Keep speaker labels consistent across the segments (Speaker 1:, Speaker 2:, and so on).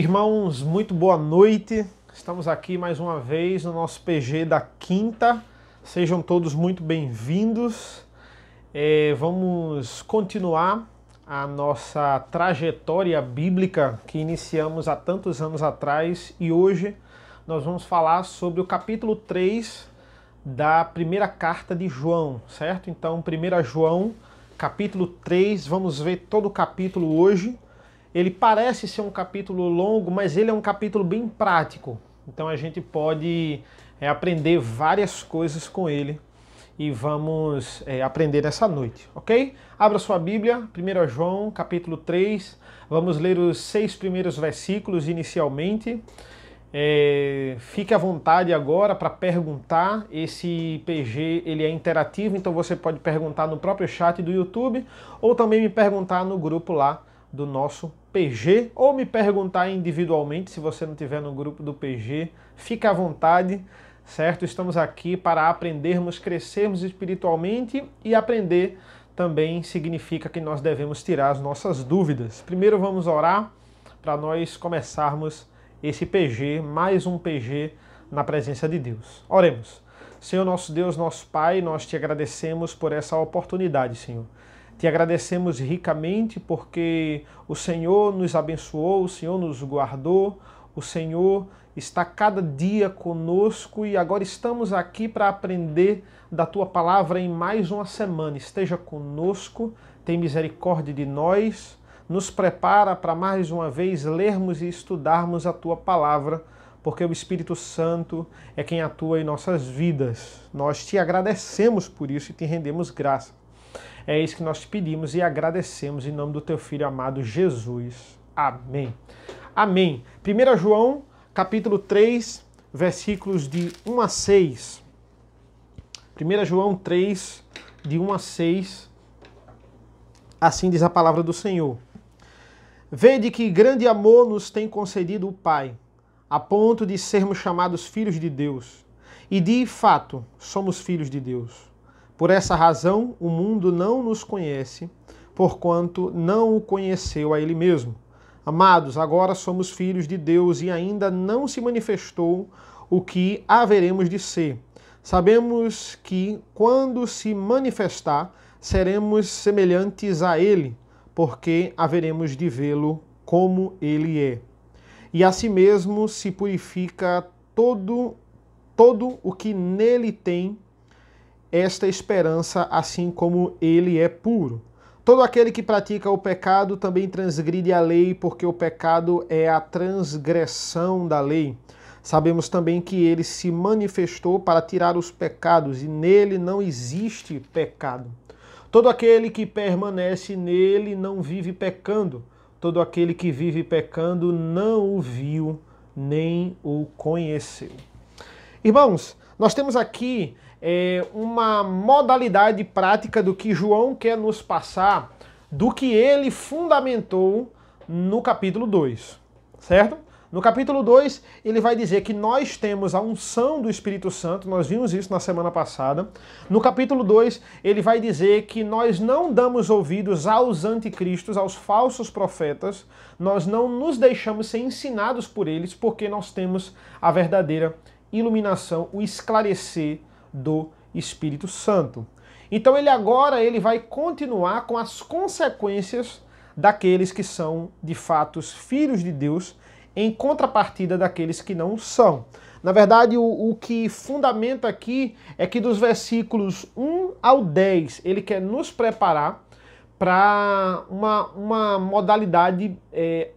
Speaker 1: Irmãos, muito boa noite. Estamos aqui mais uma vez no nosso PG da quinta. Sejam todos muito bem-vindos. É, vamos continuar a nossa trajetória bíblica que iniciamos há tantos anos atrás e hoje nós vamos falar sobre o capítulo 3 da primeira carta de João, certo? Então, 1 João, capítulo 3, vamos ver todo o capítulo hoje ele parece ser um capítulo longo, mas ele é um capítulo bem prático. Então a gente pode é, aprender várias coisas com ele e vamos é, aprender essa noite, ok? Abra sua Bíblia, 1 João, capítulo 3. Vamos ler os seis primeiros versículos inicialmente. É, fique à vontade agora para perguntar. Esse PG ele é interativo, então você pode perguntar no próprio chat do YouTube ou também me perguntar no grupo lá do nosso PG ou me perguntar individualmente se você não tiver no grupo do PG, fica à vontade, certo? Estamos aqui para aprendermos, crescermos espiritualmente e aprender também significa que nós devemos tirar as nossas dúvidas. Primeiro vamos orar para nós começarmos esse PG, mais um PG na presença de Deus. Oremos. Senhor nosso Deus, nosso Pai, nós te agradecemos por essa oportunidade, Senhor te agradecemos ricamente porque o Senhor nos abençoou, o Senhor nos guardou, o Senhor está cada dia conosco e agora estamos aqui para aprender da tua palavra em mais uma semana. Esteja conosco, tem misericórdia de nós, nos prepara para mais uma vez lermos e estudarmos a tua palavra, porque o Espírito Santo é quem atua em nossas vidas. Nós te agradecemos por isso e te rendemos graça. É isso que nós te pedimos e agradecemos em nome do teu filho amado Jesus. Amém. Amém. 1 João, capítulo 3, versículos de 1 a 6. 1 João 3, de 1 a 6. Assim diz a palavra do Senhor. Vede que grande amor nos tem concedido o Pai, a ponto de sermos chamados filhos de Deus. E de fato, somos filhos de Deus. Por essa razão, o mundo não nos conhece, porquanto não o conheceu a ele mesmo. Amados, agora somos filhos de Deus e ainda não se manifestou o que haveremos de ser. Sabemos que, quando se manifestar, seremos semelhantes a Ele, porque haveremos de vê-lo como Ele é. E assim mesmo se purifica todo, todo o que nele tem esta esperança, assim como ele é puro. Todo aquele que pratica o pecado também transgride a lei, porque o pecado é a transgressão da lei. Sabemos também que ele se manifestou para tirar os pecados, e nele não existe pecado. Todo aquele que permanece nele não vive pecando. Todo aquele que vive pecando não o viu nem o conheceu. Irmãos, nós temos aqui é, uma modalidade prática do que João quer nos passar, do que ele fundamentou no capítulo 2, certo? No capítulo 2, ele vai dizer que nós temos a unção do Espírito Santo, nós vimos isso na semana passada. No capítulo 2, ele vai dizer que nós não damos ouvidos aos anticristos, aos falsos profetas, nós não nos deixamos ser ensinados por eles, porque nós temos a verdadeira iluminação, o esclarecer do Espírito Santo. Então ele agora ele vai continuar com as consequências daqueles que são de fato filhos de Deus em contrapartida daqueles que não são. Na verdade, o, o, que fundamenta aqui é que dos versículos 1 ao 10, ele quer nos preparar para uma, uma modalidade é,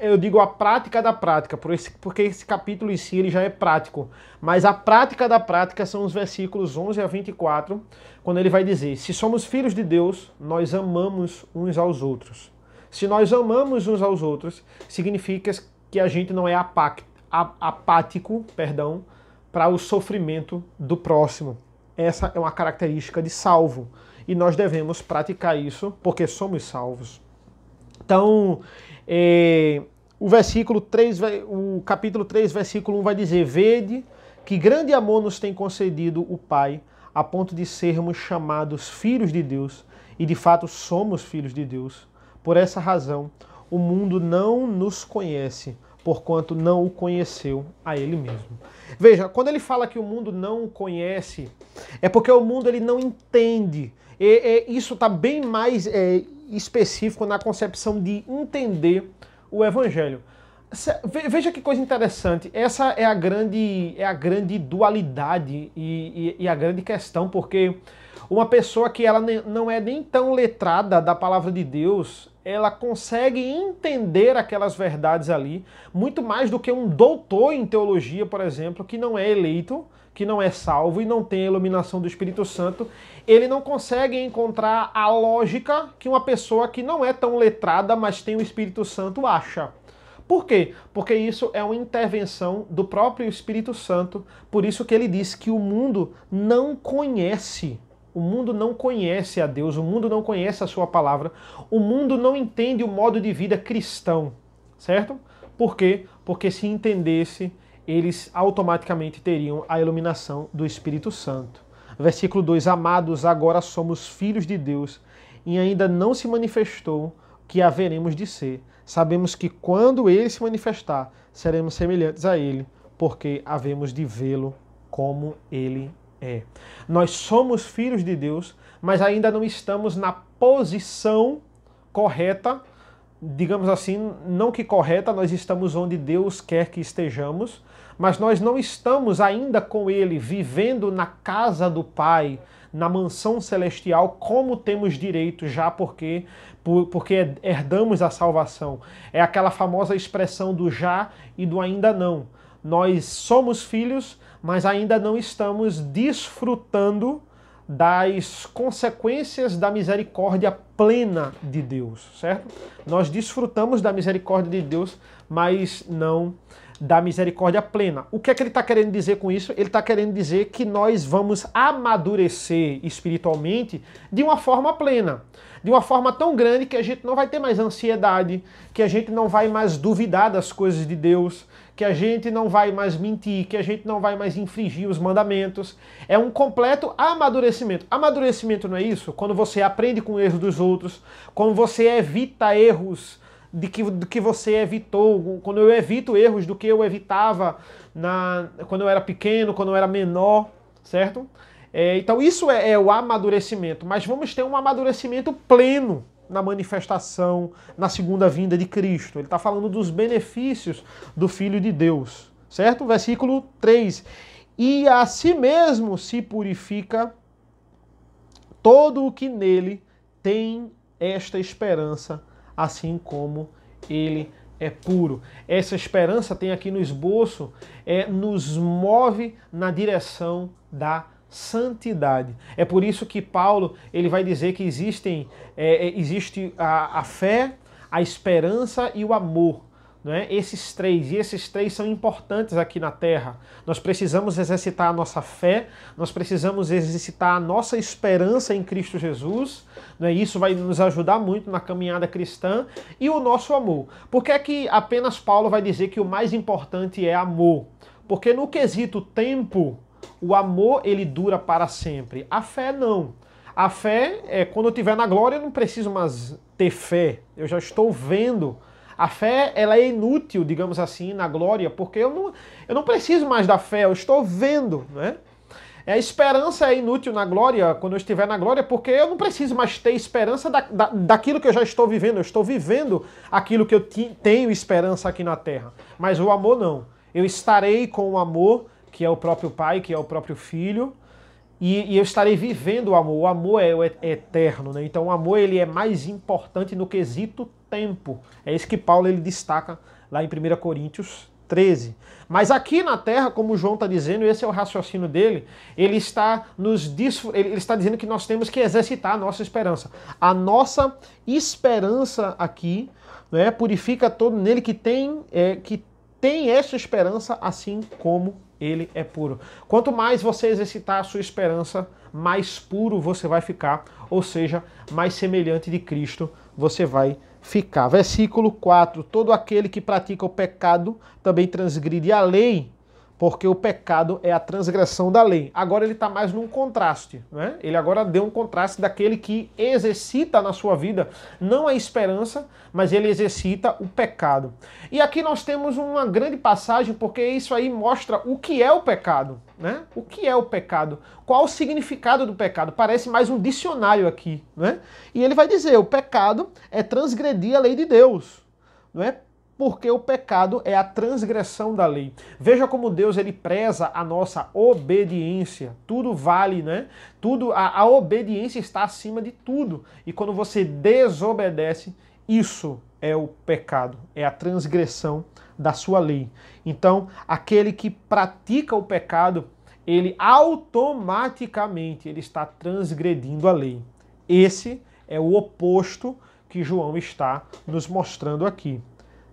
Speaker 1: eu digo a prática da prática, por esse, porque esse capítulo em si ele já é prático, mas a prática da prática são os versículos 11 a 24, quando ele vai dizer: Se somos filhos de Deus, nós amamos uns aos outros. Se nós amamos uns aos outros, significa que a gente não é apático, perdão, para o sofrimento do próximo. Essa é uma característica de salvo e nós devemos praticar isso porque somos salvos. Então, é, o versículo 3, o capítulo 3, versículo 1 vai dizer: Vede que grande amor nos tem concedido o Pai, a ponto de sermos chamados filhos de Deus, e de fato somos filhos de Deus. Por essa razão, o mundo não nos conhece, porquanto não o conheceu a ele mesmo. Veja, quando ele fala que o mundo não o conhece, é porque o mundo ele não entende. E, e isso está bem mais é, específico na concepção de entender o evangelho. Veja que coisa interessante. Essa é a grande, é a grande dualidade e, e, e a grande questão, porque uma pessoa que ela não é nem tão letrada da palavra de Deus, ela consegue entender aquelas verdades ali muito mais do que um doutor em teologia, por exemplo, que não é eleito que não é salvo e não tem a iluminação do Espírito Santo, ele não consegue encontrar a lógica que uma pessoa que não é tão letrada, mas tem o Espírito Santo, acha. Por quê? Porque isso é uma intervenção do próprio Espírito Santo. Por isso que ele diz que o mundo não conhece. O mundo não conhece a Deus, o mundo não conhece a sua palavra, o mundo não entende o modo de vida cristão, certo? Por quê? Porque se entendesse, eles automaticamente teriam a iluminação do Espírito Santo. Versículo 2: Amados, agora somos filhos de Deus e ainda não se manifestou que haveremos de ser. Sabemos que quando ele se manifestar, seremos semelhantes a ele, porque havemos de vê-lo como ele é. Nós somos filhos de Deus, mas ainda não estamos na posição correta, digamos assim, não que correta, nós estamos onde Deus quer que estejamos, mas nós não estamos ainda com Ele vivendo na casa do Pai, na mansão celestial, como temos direito já porque, porque herdamos a salvação. É aquela famosa expressão do já e do ainda não. Nós somos filhos, mas ainda não estamos desfrutando das consequências da misericórdia plena de Deus, certo? Nós desfrutamos da misericórdia de Deus, mas não da misericórdia plena. O que é que ele está querendo dizer com isso? Ele está querendo dizer que nós vamos amadurecer espiritualmente de uma forma plena, de uma forma tão grande que a gente não vai ter mais ansiedade, que a gente não vai mais duvidar das coisas de Deus, que a gente não vai mais mentir, que a gente não vai mais infringir os mandamentos. É um completo amadurecimento. Amadurecimento não é isso? Quando você aprende com erros dos outros, quando você evita erros de que, do que você evitou. Quando eu evito erros do que eu evitava na, quando eu era pequeno, quando eu era menor, certo? É, então isso é, é o amadurecimento. Mas vamos ter um amadurecimento pleno na manifestação, na segunda vinda de Cristo. Ele está falando dos benefícios do Filho de Deus, certo? Versículo 3. E a si mesmo se purifica todo o que nele tem esta esperança assim como ele é puro. Essa esperança tem aqui no esboço, é, nos move na direção da santidade. É por isso que Paulo ele vai dizer que existem, é, é existe a, a fé, a esperança e o amor né? esses três, e esses três são importantes aqui na Terra. Nós precisamos exercitar a nossa fé, nós precisamos exercitar a nossa esperança em Cristo Jesus, né? isso vai nos ajudar muito na caminhada cristã, e o nosso amor. Por que é que apenas Paulo vai dizer que o mais importante é amor? Porque no quesito tempo, o amor ele dura para sempre, a fé não. A fé é quando eu estiver na glória, eu não preciso mais ter fé, eu já estou vendo a fé, ela é inútil, digamos assim, na glória, porque eu não, eu não preciso mais da fé, eu estou vendo, né? A esperança é inútil na glória, quando eu estiver na glória, porque eu não preciso mais ter esperança da, da, daquilo que eu já estou vivendo. Eu estou vivendo aquilo que eu ti, tenho esperança aqui na terra. Mas o amor não. Eu estarei com o amor, que é o próprio Pai, que é o próprio Filho, e, e eu estarei vivendo o amor. O amor é, é, eterno, né? Então o amor ele é mais importante no quesito tempo. É isso que Paulo ele destaca lá em 1 Coríntios 13. Mas aqui na Terra, como João está dizendo, esse é o raciocínio dele, ele está nos ele está dizendo que nós temos que exercitar a nossa esperança. A nossa esperança aqui né, purifica todo nele que tem, é, que tem essa esperança, assim como ele é puro. Quanto mais você exercitar a sua esperança, mais puro você vai ficar, ou seja, mais semelhante de Cristo você vai ficar. Versículo 4: Todo aquele que pratica o pecado também transgride a lei, porque o pecado é a transgressão da lei. Agora ele está mais num contraste, né? Ele agora deu um contraste daquele que exercita na sua vida não a esperança, mas ele exercita o pecado. E aqui nós temos uma grande passagem porque isso aí mostra o que é o pecado, né? O que é o pecado? Qual o significado do pecado? Parece mais um dicionário aqui, né? E ele vai dizer: o pecado é transgredir a lei de Deus, não é? porque o pecado é a transgressão da lei. Veja como Deus ele preza a nossa obediência. Tudo vale, né? Tudo a, a obediência está acima de tudo. E quando você desobedece, isso é o pecado, é a transgressão da sua lei. Então, aquele que pratica o pecado, ele automaticamente ele está transgredindo a lei. Esse é o oposto que João está nos mostrando aqui.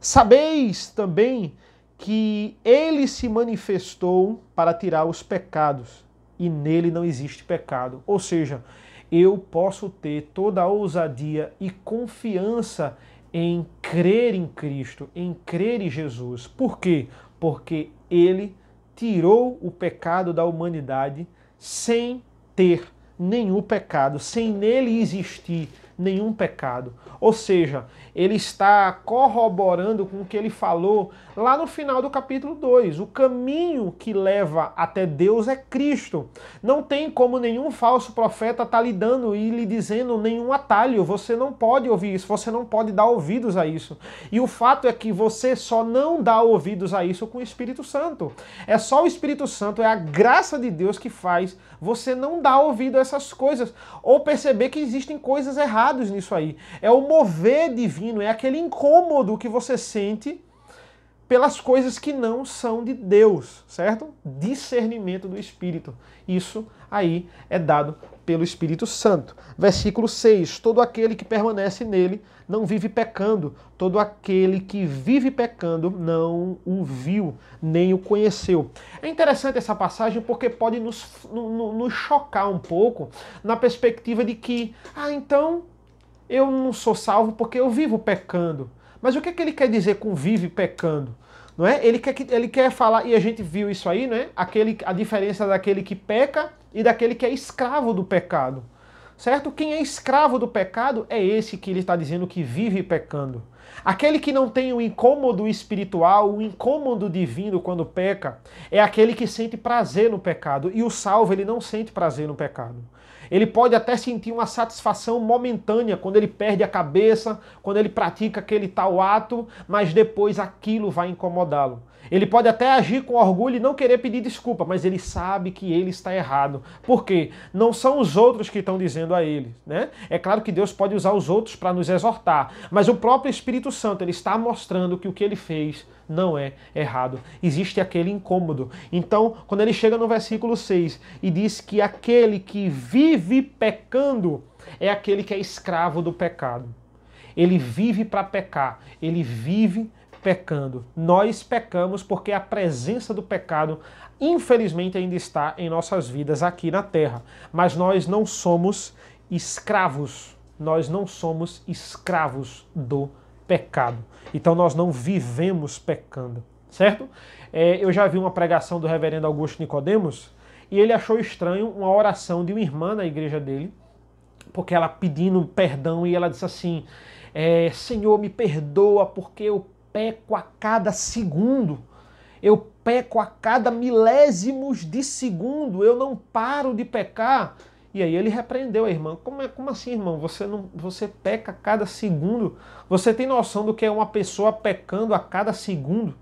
Speaker 1: Sabeis também que ele se manifestou para tirar os pecados, e nele não existe pecado. Ou seja, eu posso ter toda a ousadia e confiança em crer em Cristo, em crer em Jesus. Por quê? Porque ele tirou o pecado da humanidade sem ter nenhum pecado, sem nele existir nenhum pecado. Ou seja, ele está corroborando com o que ele falou lá no final do capítulo 2. O caminho que leva até Deus é Cristo. Não tem como nenhum falso profeta estar tá lhe dando e lhe dizendo nenhum atalho. Você não pode ouvir isso, você não pode dar ouvidos a isso. E o fato é que você só não dá ouvidos a isso com o Espírito Santo. É só o Espírito Santo, é a graça de Deus que faz você não dar ouvido a essas coisas ou perceber que existem coisas erradas ligados nisso aí. É o mover divino, é aquele incômodo que você sente pelas coisas que não são de Deus, certo? Discernimento do Espírito. Isso aí é dado pelo Espírito Santo. Versículo 6: Todo aquele que permanece nele não vive pecando, todo aquele que vive pecando não o viu, nem o conheceu. É interessante essa passagem porque pode nos, nos chocar um pouco na perspectiva de que, ah, então eu não sou salvo porque eu vivo pecando. Mas o que, é que ele quer dizer com vive pecando? Não é? Ele quer, ele quer falar, e a gente viu isso aí, né? Aquele, a diferença daquele que peca e daquele que é escravo do pecado. Certo? Quem é escravo do pecado é esse que ele está dizendo que vive pecando. Aquele que não tem o um incômodo espiritual, o um incômodo divino quando peca, é aquele que sente prazer no pecado. E o salvo, ele não sente prazer no pecado. Ele pode até sentir uma satisfação momentânea quando ele perde a cabeça, quando ele pratica aquele tal ato, mas depois aquilo vai incomodá-lo. Ele pode até agir com orgulho e não querer pedir desculpa, mas ele sabe que ele está errado. Por quê? Não são os outros que estão dizendo a ele, né? É claro que Deus pode usar os outros para nos exortar, mas o próprio Espírito Santo, ele está mostrando que o que ele fez não é errado. Existe aquele incômodo. Então, quando ele chega no versículo 6 e diz que aquele que vive pecando é aquele que é escravo do pecado. Ele vive para pecar, ele vive pecando. Nós pecamos porque a presença do pecado, infelizmente, ainda está em nossas vidas aqui na Terra. Mas nós não somos escravos. Nós não somos escravos do pecado. Então nós não vivemos pecando, certo? É, eu já vi uma pregação do reverendo Augusto Nicodemos e ele achou estranho uma oração de uma irmã na igreja dele, porque ela pedindo perdão e ela disse assim: é, Senhor, me perdoa porque eu peco a cada segundo, eu peco a cada milésimos de segundo, eu não paro de pecar. E aí ele repreendeu a irmã. Como, é, como assim, irmão? Você não, você peca a cada segundo? Você tem noção do que é uma pessoa pecando a cada segundo?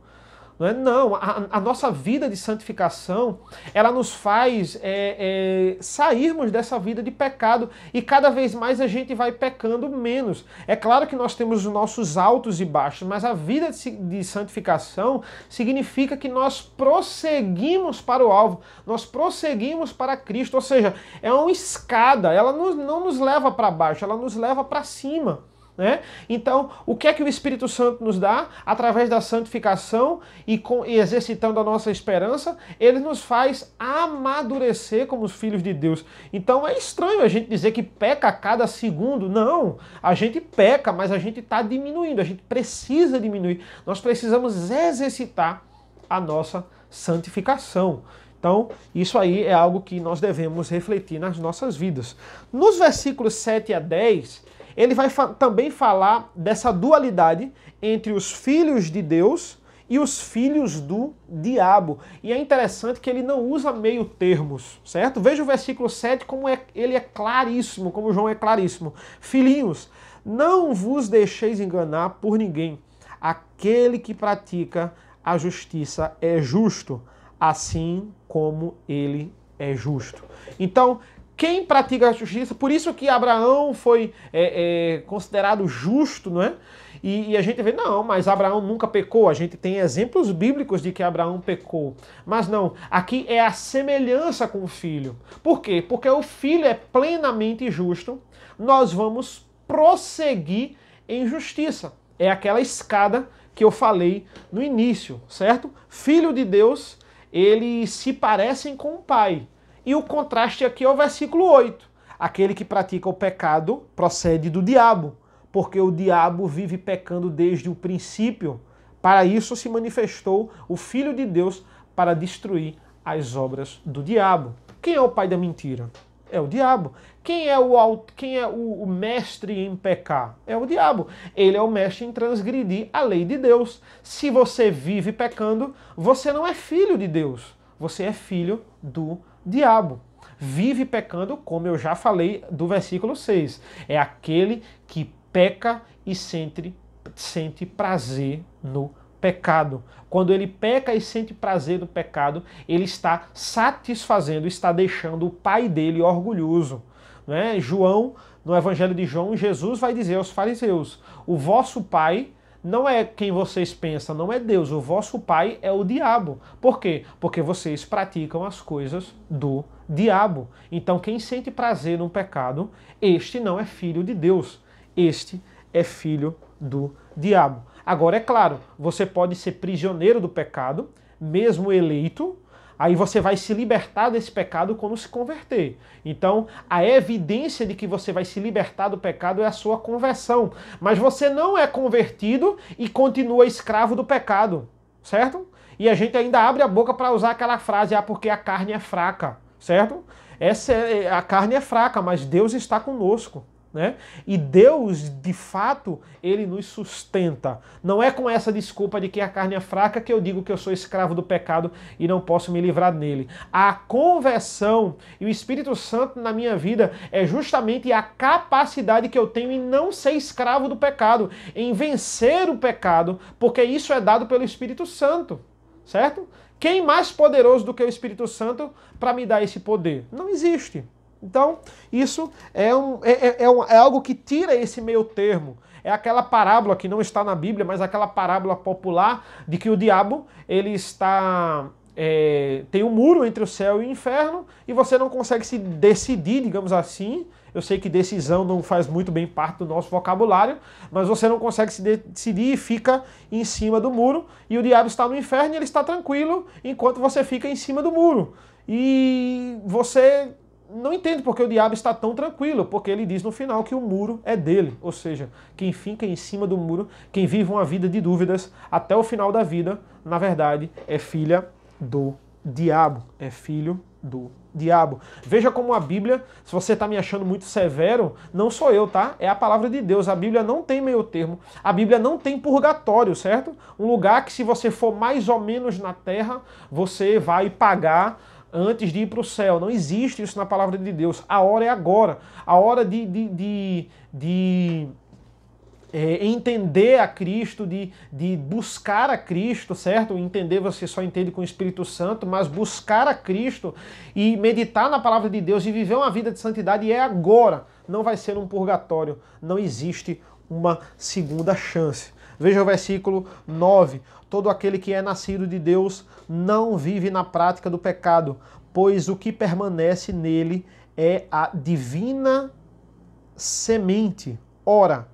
Speaker 1: Não, é? não a, a, nossa vida de santificação, ela nos faz é, é, sairmos dessa vida de pecado e cada vez mais a gente vai pecando menos. É claro que nós temos os nossos altos e baixos, mas a vida de, de santificação significa que nós prosseguimos para o alvo, nós prosseguimos para Cristo, ou seja, é uma escada, ela não, não nos leva para baixo, ela nos leva para cima. Né? Então, o que é que o Espírito Santo nos dá? Através da santificação e, com, e exercitando a nossa esperança, ele nos faz amadurecer como filhos de Deus. Então, é estranho a gente dizer que peca a cada segundo. Não, a gente peca, mas a gente está diminuindo, a gente precisa diminuir. Nós precisamos exercitar a nossa santificação. Então, isso aí é algo que nós devemos refletir nas nossas vidas. Nos versículos 7 a 10 ele vai fa também falar dessa dualidade entre os filhos de Deus e os filhos do diabo. E é interessante que ele não usa meio termos, certo? Veja o versículo 7 como é, ele é claríssimo, como João é claríssimo. Filhinhos, não vos deixeis enganar por ninguém. Aquele que pratica a justiça é justo, assim como ele é justo. Então, quem pratica a justiça, por isso que Abraão foi é, é, considerado justo, não é? E, e, a gente vê, não, mas Abraão nunca pecou. A gente tem exemplos bíblicos de que Abraão pecou. Mas não, aqui é a semelhança com o filho. Por quê? Porque o filho é plenamente justo, nós vamos prosseguir em justiça. É aquela escada que eu falei no início, certo? Filho de Deus, ele se parece com o pai. E o contraste aqui é o versículo 8. Aquele que pratica o pecado procede do diabo, porque o diabo vive pecando desde o princípio. Para isso se manifestou o Filho de Deus para destruir as obras do diabo. Quem é o pai da mentira? É o diabo. Quem é o, quem é o, o mestre em pecar? É o diabo. Ele é o mestre em transgredir a lei de Deus. Se você vive pecando, você não é filho de Deus. Você é filho do diabo diabo. Vive pecando, como eu já falei do versículo 6. É aquele que peca e sente, sente prazer no pecado. Quando ele peca e sente prazer no pecado, ele está satisfazendo, está deixando o pai dele orgulhoso. Né? João, no Evangelho de João, Jesus vai dizer aos fariseus: O vosso pai não é quem vocês pensam, não é Deus, o vosso pai é o diabo. Por quê? Porque vocês praticam as coisas do diabo. Então, quem sente prazer num pecado, este não é filho de Deus, este é filho do diabo. Agora, é claro, você pode ser prisioneiro do pecado, mesmo eleito, Aí você vai se libertar desse pecado quando se converter. Então, a evidência de que você vai se libertar do pecado é a sua conversão. Mas você não é convertido e continua escravo do pecado, certo? E a gente ainda abre a boca para usar aquela frase, ah, porque a carne é fraca, certo? Essa é, a carne é fraca, mas Deus está conosco né? E Deus, de fato, ele nos sustenta. Não é com essa desculpa de que a carne é fraca que eu digo que eu sou escravo do pecado e não posso me livrar nele. A conversão e o Espírito Santo na minha vida é justamente a capacidade que eu tenho em não ser escravo do pecado, em vencer o pecado, porque isso é dado pelo Espírito Santo, certo? Quem mais poderoso do que o Espírito Santo para me dar esse poder? Não existe. Então, isso é, um, é, é, é, é algo que tira esse meio termo. É aquela parábola que não está na Bíblia, mas aquela parábola popular de que o diabo ele está é, tem um muro entre o céu e o inferno e você não consegue se decidir, digamos assim. Eu sei que decisão não faz muito bem parte do nosso vocabulário, mas você não consegue se decidir e fica em cima do muro. E o diabo está no inferno e ele está tranquilo enquanto você fica em cima do muro. E você não entendo porque o diabo está tão tranquilo, porque ele diz no final que o muro é dele, ou seja, quem fica em cima do muro, quem vive uma vida de dúvidas até o final da vida, na verdade, é filha do diabo, é filho do diabo. Veja como a Bíblia, se você está me achando muito severo, não sou eu, tá? É a palavra de Deus. A Bíblia não tem meio termo. A Bíblia não tem purgatório, certo? Um lugar que se você for mais ou menos na terra, você vai pagar antes de ir para o céu. Não existe isso na palavra de Deus. A hora é agora. A hora de, de, de, de é, entender a Cristo, de, de buscar a Cristo, certo? Entender você só entende com o Espírito Santo, mas buscar a Cristo e meditar na palavra de Deus e viver uma vida de santidade é agora. Não vai ser um purgatório. Não existe uma segunda chance. Veja o versículo 9: Todo aquele que é nascido de Deus não vive na prática do pecado, pois o que permanece nele é a divina semente. Ora,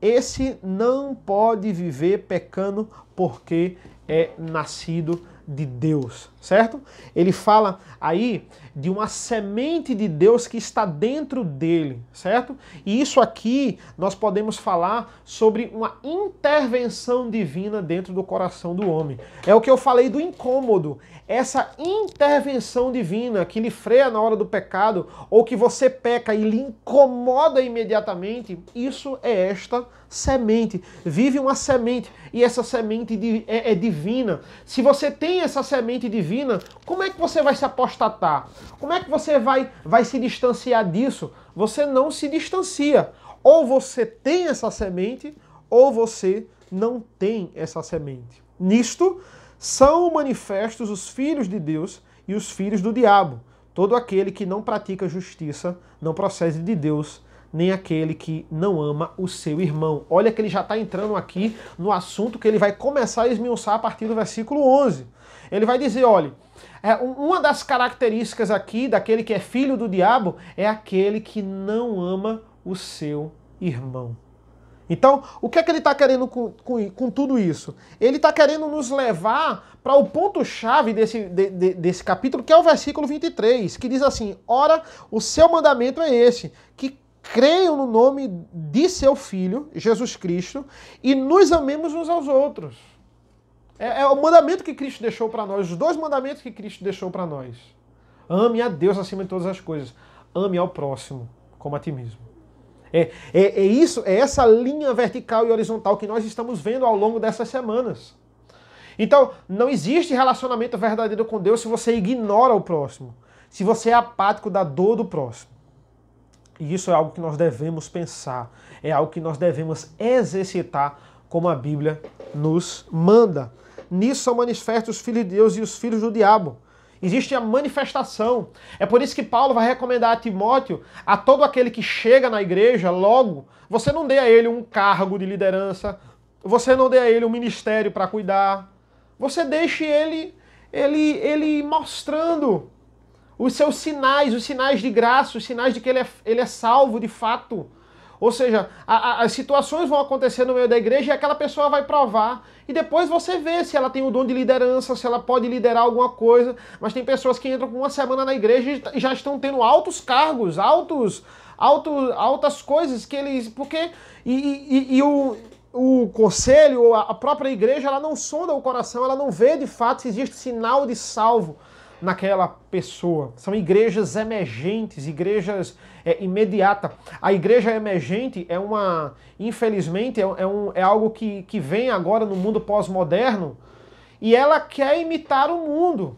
Speaker 1: esse não pode viver pecando porque é nascido de Deus certo? Ele fala aí de uma semente de Deus que está dentro dele, certo? E isso aqui nós podemos falar sobre uma intervenção divina dentro do coração do homem. É o que eu falei do incômodo, essa intervenção divina que lhe freia na hora do pecado ou que você peca e lhe incomoda imediatamente, isso é esta semente. Vive uma semente e essa semente é, é divina. Se você tem essa semente divina, divina, como é que você vai se apostatar? Como é que você vai, vai se distanciar disso? Você não se distancia. Ou você tem essa semente, ou você não tem essa semente. Nisto são manifestos os filhos de Deus e os filhos do diabo. Todo aquele que não pratica justiça não procede de Deus, nem aquele que não ama o seu irmão. Olha que ele já está entrando aqui no assunto que ele vai começar a esmiuçar a partir do versículo 11. Ele vai dizer, olha, é, uma das características aqui daquele que é filho do diabo é aquele que não ama o seu irmão. Então, o que é que ele está querendo com, com, com, tudo isso? Ele está querendo nos levar para o ponto-chave desse, de, de, desse capítulo, que é o versículo 23, que diz assim: Ora, o seu mandamento é esse, que creiam no nome de seu Filho, Jesus Cristo, e nos amemos uns aos outros. É, é o mandamento que Cristo deixou para nós, os dois mandamentos que Cristo deixou para nós. Ame a Deus acima de todas as coisas. Ame ao próximo como a ti mesmo. É, é, é, isso, é essa linha vertical e horizontal que nós estamos vendo ao longo dessas semanas. Então, não existe relacionamento verdadeiro com Deus se você ignora o próximo, se você é apático da dor do próximo. E isso é algo que nós devemos pensar, é algo que nós devemos exercitar, como a Bíblia nos manda nisso são manifestos os filhos de Deus e os filhos do diabo. Existe a manifestação. É por isso que Paulo vai recomendar a Timóteo, a todo aquele que chega na igreja, logo, você não dê a ele um cargo de liderança, você não dê a ele um ministério para cuidar. Você deixe ele, ele, ele mostrando os seus sinais, os sinais de graça, os sinais de que ele é, ele é salvo de fato ou seja, a, a, as situações vão acontecer no meio da igreja e aquela pessoa vai provar. E depois você vê se ela tem o dom de liderança, se ela pode liderar alguma coisa. Mas tem pessoas que entram com uma semana na igreja e já estão tendo altos cargos, altos, altos altas coisas que eles. Porque. E, e, e o. O conselho, a própria igreja, ela não sonda o coração, ela não vê de fato se existe sinal de salvo naquela pessoa. São igrejas emergentes, igrejas é, imediata. A igreja emergente é uma, infelizmente, é, é, um, é algo que, que vem agora no mundo pós-moderno e ela quer imitar o mundo.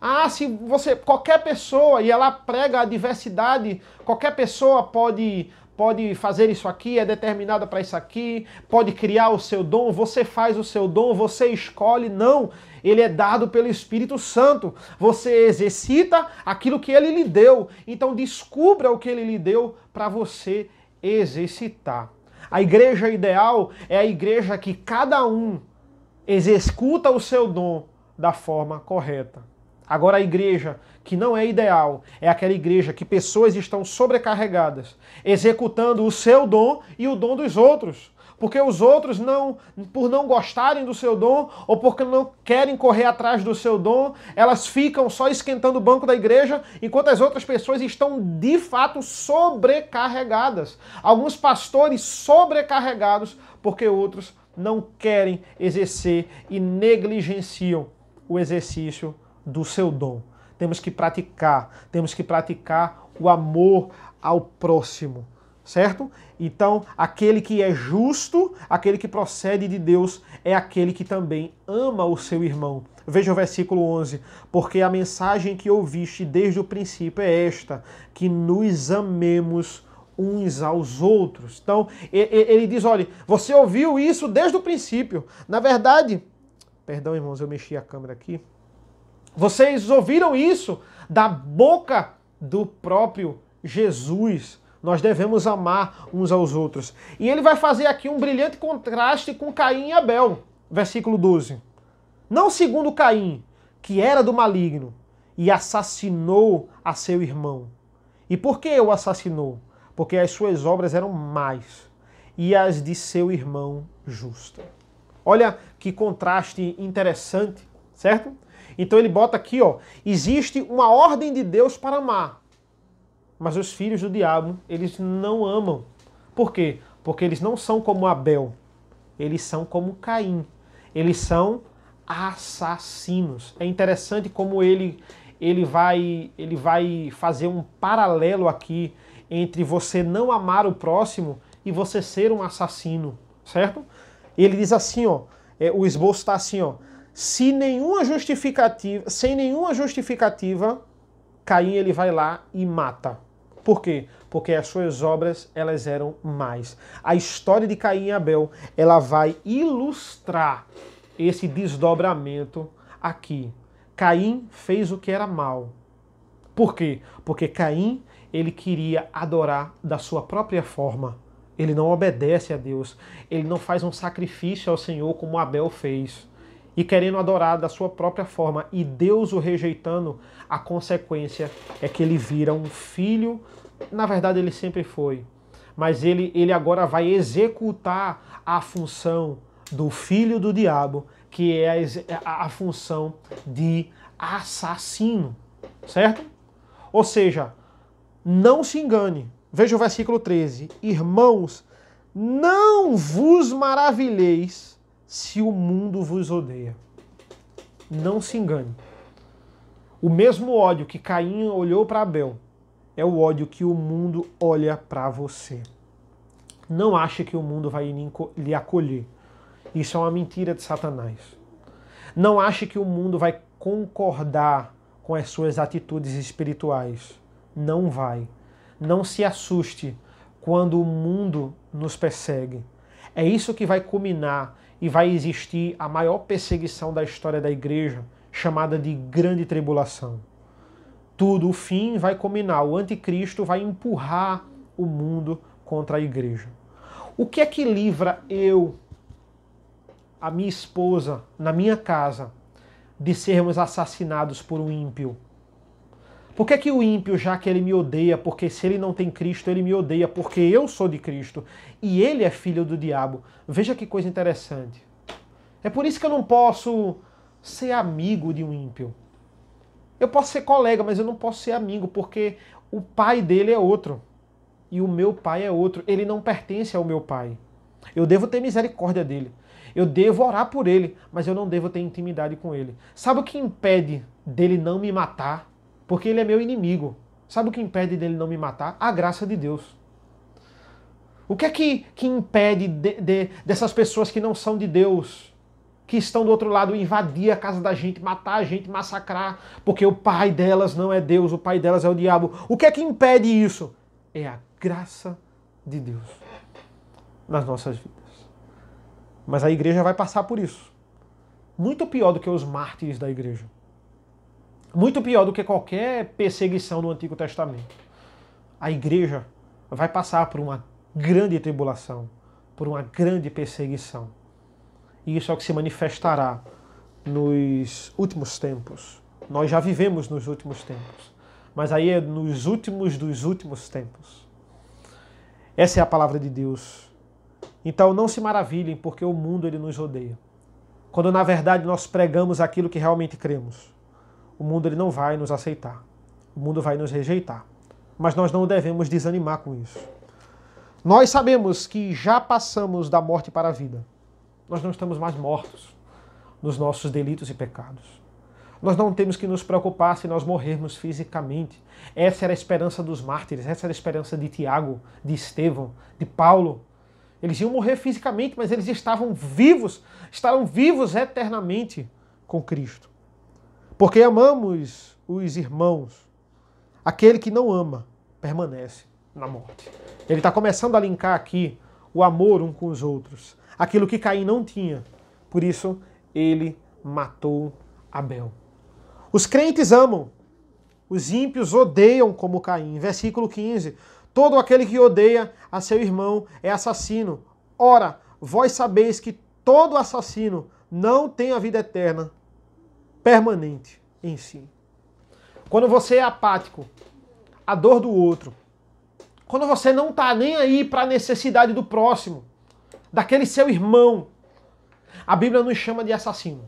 Speaker 1: Ah, se você, qualquer pessoa, e ela prega a diversidade, qualquer pessoa pode pode fazer isso aqui, é determinada para isso aqui, pode criar o seu dom, você faz o seu dom, você escolhe. Não, ele é dado pelo Espírito Santo. Você exercita aquilo que ele lhe deu. Então descubra o que ele lhe deu para você exercitar. A igreja ideal é a igreja que cada um executa o seu dom da forma correta. Agora, a igreja que não é ideal é aquela igreja que pessoas estão sobrecarregadas, executando o seu dom e o dom dos outros porque os outros não, por não gostarem do seu dom ou porque não querem correr atrás do seu dom, elas ficam só esquentando o banco da igreja, enquanto as outras pessoas estão de fato sobrecarregadas. Alguns pastores sobrecarregados porque outros não querem exercer e negligenciam o exercício do seu dom. Temos que praticar, temos que praticar o amor ao próximo certo? Então, aquele que é justo, aquele que procede de Deus, é aquele que também ama o seu irmão. Veja o versículo 11: Porque a mensagem que ouviste desde o princípio é esta, que nos amemos uns aos outros. Então, ele diz: olha, você ouviu isso desde o princípio. Na verdade, perdão, irmãos, eu mexi a câmera aqui. Vocês ouviram isso da boca do próprio Jesus. Nós devemos amar uns aos outros. E ele vai fazer aqui um brilhante contraste com Caim e Abel, versículo 12. Não segundo Caim, que era do maligno e assassinou a seu irmão. E por que o assassinou? Porque as suas obras eram mais e as de seu irmão justa. Olha que contraste interessante, certo? Então ele bota aqui, ó, existe uma ordem de Deus para amar. Mas os filhos do diabo, eles não amam. Por quê? Porque eles não são como Abel, eles são como Caim. Eles são assassinos. É interessante como ele ele vai ele vai fazer um paralelo aqui entre você não amar o próximo e você ser um assassino, certo? Ele diz assim, ó, é, o esboço está assim, ó, se nenhuma justificativa, sem nenhuma justificativa, Caim ele vai lá e mata. Por quê? Porque as suas obras, elas eram mais. A história de Caim e Abel, ela vai ilustrar esse desdobramento aqui. Caim fez o que era mal. Por quê? Porque Caim, ele queria adorar da sua própria forma. Ele não obedece a Deus. Ele não faz um sacrifício ao Senhor como Abel fez e querendo adorar da sua própria forma e Deus o rejeitando, a consequência é que ele vira um filho. Na verdade, ele sempre foi, mas ele, ele agora vai executar a função do filho do diabo, que é a, a função de assassino, certo? Ou seja, não se engane. Veja o versículo 13: Irmãos, não vos maravilheis se o mundo vos odeia. Não se engane. O mesmo ódio que Caim olhou para Abel é o ódio que o mundo olha para você. Não ache que o mundo vai lhe acolher. Isso é uma mentira de Satanás. Não ache que o mundo vai concordar com as suas atitudes espirituais. Não vai. Não se assuste quando o mundo nos persegue. É isso que vai culminar e vai existir a maior perseguição da história da igreja, chamada de Grande Tribulação. Tudo, o fim vai combinar, o anticristo vai empurrar o mundo contra a igreja. O que é que livra eu, a minha esposa, na minha casa, de sermos assassinados por um ímpio? Por que, é que o ímpio, já que ele me odeia, porque se ele não tem Cristo, ele me odeia, porque eu sou de Cristo e ele é filho do diabo? Veja que coisa interessante. É por isso que eu não posso ser amigo de um ímpio. Eu posso ser colega, mas eu não posso ser amigo, porque o pai dele é outro. E o meu pai é outro. Ele não pertence ao meu pai. Eu devo ter misericórdia dele. Eu devo orar por ele, mas eu não devo ter intimidade com ele. Sabe o que impede dele não me matar? porque ele é meu inimigo. Sabe o que impede dele não me matar? A graça de Deus. O que é que, que impede de, de, dessas pessoas que não são de Deus, que estão do outro lado, invadir a casa da gente, matar a gente, massacrar, porque o pai delas não é Deus, o pai delas é o diabo? O que é que impede isso? É a graça de Deus nas nossas vidas. Mas a igreja vai passar por isso. Muito pior do que os mártires da igreja muito pior do que qualquer perseguição no Antigo Testamento. A igreja vai passar por uma grande tribulação, por uma grande perseguição. E isso é o que se manifestará nos últimos tempos. Nós já vivemos nos últimos tempos, mas aí é nos últimos dos últimos tempos. Essa é a palavra de Deus. Então não se maravilhem porque o mundo ele nos rodeia. Quando na verdade nós pregamos aquilo que realmente cremos o mundo ele não vai nos aceitar. O mundo vai nos rejeitar. Mas nós não devemos desanimar com isso. Nós sabemos que já passamos da morte para a vida. Nós não estamos mais mortos nos nossos delitos e pecados. Nós não temos que nos preocupar se nós morrermos fisicamente. Essa era a esperança dos mártires, essa era a esperança de Tiago, de Estevão, de Paulo. Eles iam morrer fisicamente, mas eles estavam vivos, estarão vivos eternamente com Cristo. Porque amamos os irmãos. Aquele que não ama permanece na morte. Ele está começando a linkar aqui o amor um com os outros. Aquilo que Caim não tinha. Por isso, ele matou Abel. Os crentes amam. Os ímpios odeiam como Caim. Versículo 15. Todo aquele que odeia a seu irmão é assassino. Ora, vós sabeis que todo assassino não tem a vida eterna permanente em si. Quando você é apático, a dor do outro. Quando você não está nem aí para a necessidade do próximo, daquele seu irmão. A Bíblia nos chama de assassinos.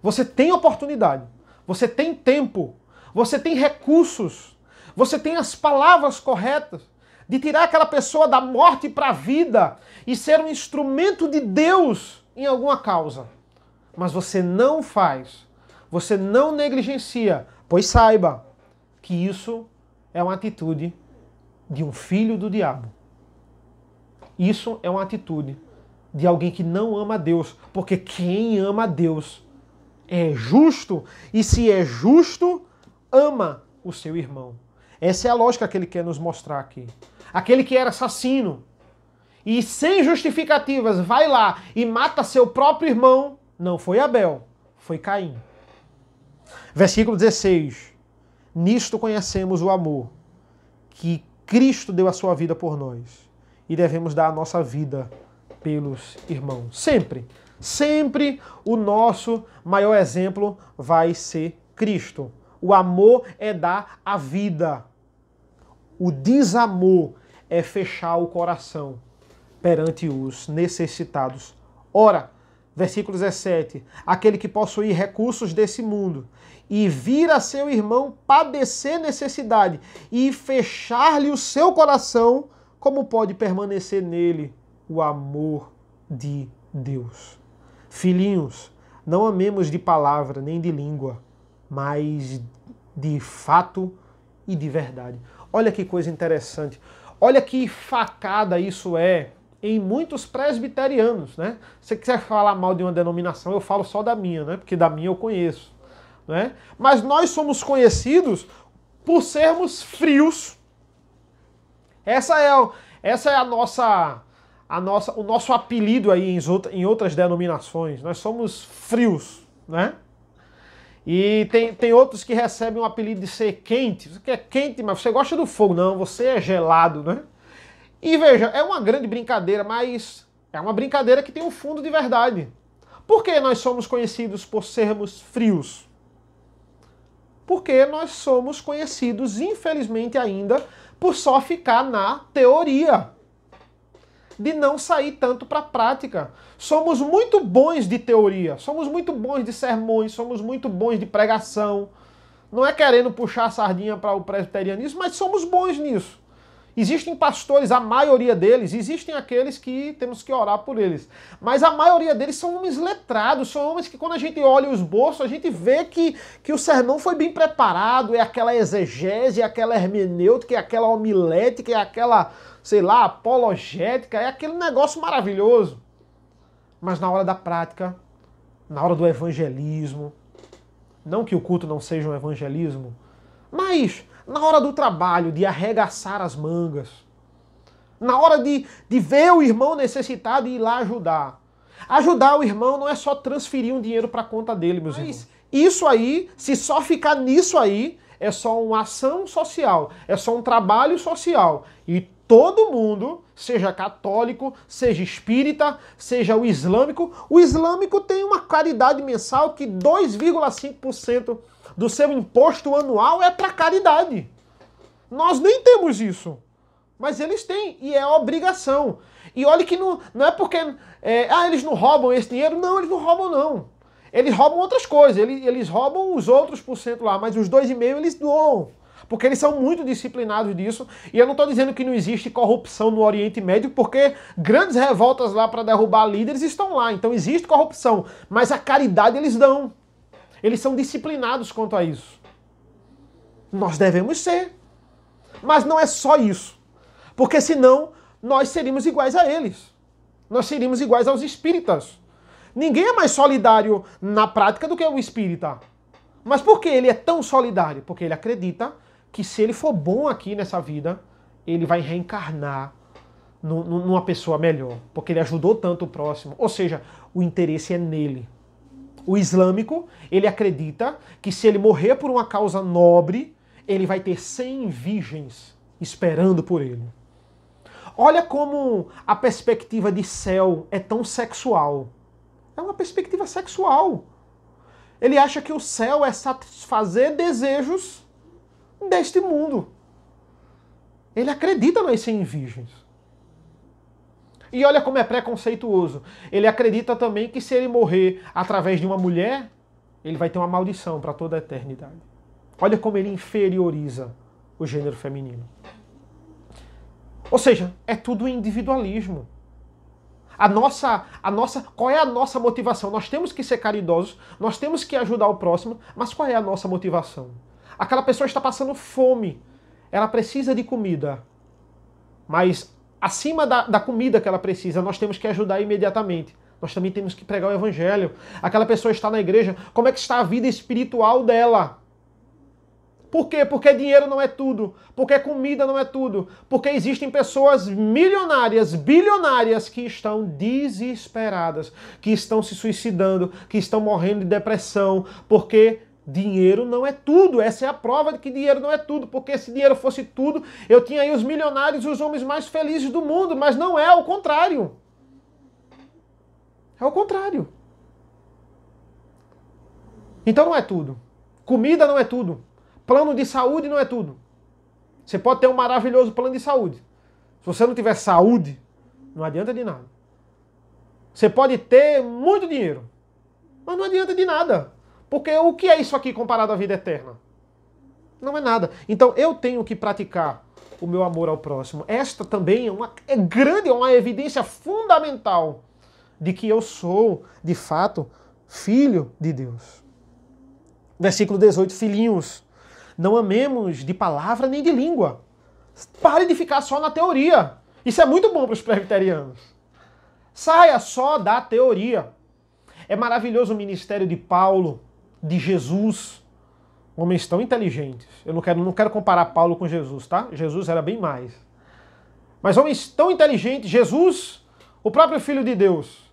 Speaker 1: Você tem oportunidade, você tem tempo, você tem recursos, você tem as palavras corretas de tirar aquela pessoa da morte para a vida e ser um instrumento de Deus em alguma causa mas você não faz, você não negligencia, pois saiba que isso é uma atitude de um filho do diabo. Isso é uma atitude de alguém que não ama a Deus, porque quem ama a Deus é justo, e se é justo, ama o seu irmão. Essa é a lógica que ele quer nos mostrar aqui. Aquele que era assassino e sem justificativas vai lá e mata seu próprio irmão, não foi Abel, foi Caim. Versículo 16. Nisto conhecemos o amor que Cristo deu a sua vida por nós e devemos dar a nossa vida pelos irmãos. Sempre, sempre o nosso maior exemplo vai ser Cristo. O amor é dar a vida. O desamor é fechar o coração perante os necessitados. Ora, versículo 17: aquele que possui recursos desse mundo e vir a seu irmão padecer necessidade e fechar-lhe o seu coração, como pode permanecer nele o amor de Deus? Filhinhos, não amemos de palavra nem de língua, mas de fato e de verdade. Olha que coisa interessante. Olha que facada isso é em muitos presbiterianos, né? Se você quiser falar mal de uma denominação, eu falo só da minha, né? Porque da minha eu conheço, né? Mas nós somos conhecidos por sermos frios. Essa é, essa é a nossa, a nossa, o nosso apelido aí em outras denominações. Nós somos frios, né? E tem, tem outros que recebem o apelido de ser quente. Você quer é quente, mas você gosta do fogo. Não, você é gelado, né? E veja, é uma grande brincadeira, mas é uma brincadeira que tem um fundo de verdade. Por que nós somos conhecidos por sermos frios? Porque nós somos conhecidos, infelizmente ainda, por só ficar na teoria, de não sair tanto para a prática. Somos muito bons de teoria, somos muito bons de sermões, somos muito bons de pregação. Não é querendo puxar a sardinha para o presbiterianismo, mas somos bons nisso. Existem pastores, a maioria deles, existem aqueles que temos que orar por eles. Mas a maioria deles são homens letrados, são homens que quando a gente olha o esboço, a gente vê que, que o sermão foi bem preparado, é aquela exegese, é aquela hermenêutica, é aquela homilética, é aquela, sei lá, apologética, é aquele negócio maravilhoso. Mas na hora da prática, na hora do evangelismo, não que o culto não seja um evangelismo, mas na hora do trabalho, de arregaçar as mangas, na hora de, de ver o irmão necessitado e ir lá ajudar. Ajudar o irmão não é só transferir um dinheiro para a conta dele, meus Mas irmãos. Isso aí, se só ficar nisso aí, é só uma ação social, é só um trabalho social. E todo mundo, seja católico, seja espírita, seja o islâmico, o islâmico tem uma caridade mensal que 2,5% do seu imposto anual é para caridade. Nós nem temos isso. Mas eles têm, e é obrigação. E olha que não, não é porque. É, ah, eles não roubam esse dinheiro. Não, eles não roubam, não. Eles roubam outras coisas. Eles, eles roubam os outros por cento lá, mas os dois e meio eles doam. Porque eles são muito disciplinados disso. E eu não estou dizendo que não existe corrupção no Oriente Médio, porque grandes revoltas lá para derrubar líderes estão lá. Então existe corrupção. Mas a caridade eles dão. Eles são disciplinados quanto a isso. Nós devemos ser. Mas não é só isso. Porque senão nós seríamos iguais a eles. Nós seríamos iguais aos espíritas. Ninguém é mais solidário na prática do que o espírita. Mas por que ele é tão solidário? Porque ele acredita que se ele for bom aqui nessa vida, ele vai reencarnar numa pessoa melhor. Porque ele ajudou tanto o próximo. Ou seja, o interesse é nele. O islâmico, ele acredita que se ele morrer por uma causa nobre, ele vai ter 100 virgens esperando por ele. Olha como a perspectiva de céu é tão sexual. É uma perspectiva sexual. Ele acha que o céu é satisfazer desejos deste mundo. Ele acredita nas 100 virgens. E olha como é preconceituoso. Ele acredita também que se ele morrer através de uma mulher, ele vai ter uma maldição para toda a eternidade. Olha como ele inferioriza o gênero feminino. Ou seja, é tudo individualismo. A nossa, a nossa, qual é a nossa motivação? Nós temos que ser caridosos, nós temos que ajudar o próximo, mas qual é a nossa motivação? Aquela pessoa está passando fome, ela precisa de comida, mas acima da, da comida que ela precisa, nós temos que ajudar imediatamente. Nós também temos que pregar o evangelho. Aquela pessoa está na igreja, como é que está a vida espiritual dela? Por quê? Porque dinheiro não é tudo, porque comida não é tudo, porque existem pessoas milionárias, bilionárias que estão desesperadas, que estão se suicidando, que estão morrendo de depressão, porque Dinheiro não é tudo. Essa é a prova de que dinheiro não é tudo, porque se dinheiro fosse tudo, eu tinha aí os milionários e os homens mais felizes do mundo, mas não é o contrário. É o contrário. Então não é tudo. Comida não é tudo. Plano de saúde não é tudo. Você pode ter um maravilhoso plano de saúde. Se você não tiver saúde, não adianta de nada. Você pode ter muito dinheiro, mas não adianta de nada. Porque o que é isso aqui comparado à vida eterna? Não é nada. Então eu tenho que praticar o meu amor ao próximo. Esta também é uma é grande, é uma evidência fundamental de que eu sou, de fato, filho de Deus. Versículo 18: Filhinhos, não amemos de palavra nem de língua. Pare de ficar só na teoria. Isso é muito bom para os presbiterianos. Saia só da teoria. É maravilhoso o ministério de Paulo de Jesus, homens tão inteligentes. Eu não quero, não quero comparar Paulo com Jesus, tá? Jesus era bem mais. Mas homens tão inteligentes, Jesus, o próprio Filho de Deus,